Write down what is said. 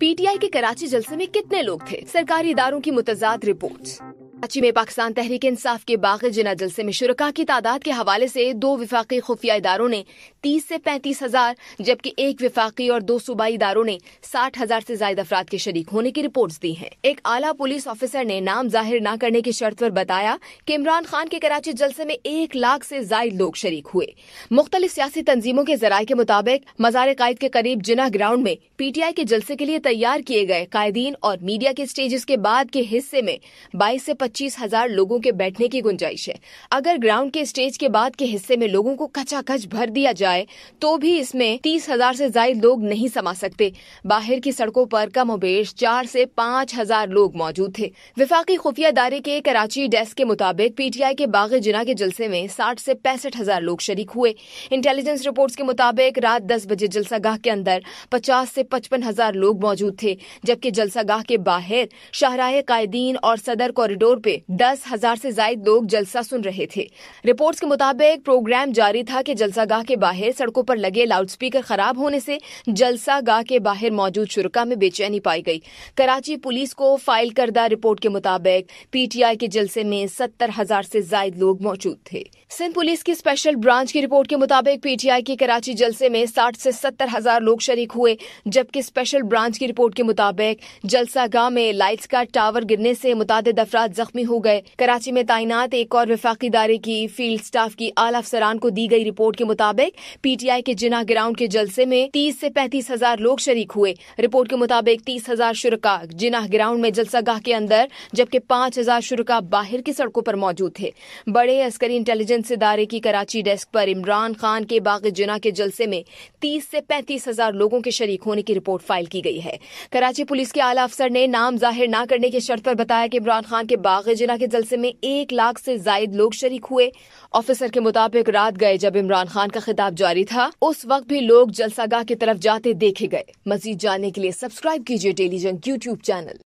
PTI के कराची जलसे में कितने लोग थे सरकारी इदारों की मुतजाद रिपोर्ट कराची में पाकिस्तान तहरीक इंसाफ के बाग जिना जलसे में शुरा की तादाद के हवाले से दो विफाकी खुफिया इदारों ने तीस से पैंतीस हजार जबकि एक विफाकी और दो सूबाई इदारों ने साठ हजार से जायद अफराद के शरीक होने की रिपोर्ट दी है एक आला पुलिस ऑफिसर ने नाम जाहिर न करने की शर्त आरोप बताया की इमरान खान के कराची जलसे में एक लाख ऐसी जायद लोग शरीक हुए मुख्तलि सियासी तंजीमों के जराये के मुताबिक मजार कायद के करीब जिना ग्राउंड में पी टी आई के जलसे के लिए तैयार किए गए कायदीन और मीडिया के स्टेजेस के बाद के हिस्से में बाईस ऐसी पच्चीस हजार लोगों के बैठने की गुंजाइश है अगर ग्राउंड के स्टेज के बाद के हिस्से में लोगों को कचाकच भर दिया जाए तो भी इसमें तीस हजार से जायद लोग नहीं समा सकते बाहर की सड़कों पर कम उबेश चार से पाँच हजार लोग मौजूद थे विफाकी खुफिया अदारे के कराची डेस्क के मुताबिक पीटीआई के बाग जिना के जलसे में साठ से पैंसठ हजार लोग शरीक हुए इंटेलिजेंस रिपोर्ट के मुताबिक रात दस बजे जलसागाह के अंदर पचास से पचपन हजार लोग मौजूद थे जबकि जलसागाह के बाहर शाहराह कायदीन और सदर कॉरिडोर पे दस हजार ऐसी जायद लोग जलसा सुन रहे थे रिपोर्ट के मुताबिक प्रोग्राम जारी था की जलसा गाह के बाहर सड़कों आरोप लगे लाउड स्पीकर खराब होने से जलसा गाह के बाहर मौजूद शुरुका में बेचैनी पाई गई कराची पुलिस को फाइल करदा रिपोर्ट के मुताबिक पीटीआई के जलसे में सत्तर हजार ऐसी जायद लोग मौजूद थे सिंध पुलिस की स्पेशल ब्रांच की रिपोर्ट के मुताबिक पीटीआई के कराची जलसे में साठ ऐसी सत्तर हजार लोग शरीक हुए जबकि स्पेशल ब्रांच की रिपोर्ट के मुताबिक जलसा गांव में लाइट्स का टावर गिरने से मुताद अफराद जख्म जख्मी हो गए कराची में तैनात एक और विफाक इदारे की फील्ड स्टाफ की आला अफसरान को दी गई रिपोर्ट के मुताबिक पीटीआई के जिना ग्राउंड के जलसे में तीस ऐसी पैंतीस हजार लोग शरीक हुए रिपोर्ट के मुताबिक तीस हजार शुरा जिना ग्राउंड में जलसागाह के अंदर जबकि पाँच हजार शुरा बाहर की सड़कों पर मौजूद थे बड़े अस्करी इंटेलिजेंस इदारे की कराची डेस्क पर इमरान खान के बाग जिना के जलसे में तीस से पैंतीस हजार लोगों के शरीक होने की रिपोर्ट फाइल की गई है कराची पुलिस के आला अफसर ने नाम जाहिर न करने की शर्त पर बताया कि इमरान खान के बाग बागी जिला के जलसे में एक लाख से जायद लोग शरीक हुए ऑफिसर के मुताबिक रात गए जब इमरान खान का खिताब जारी था उस वक्त भी लोग जलसागाह की तरफ जाते देखे गए मजीद जानने के लिए सब्सक्राइब कीजिए टेलीजंग यूट्यूब चैनल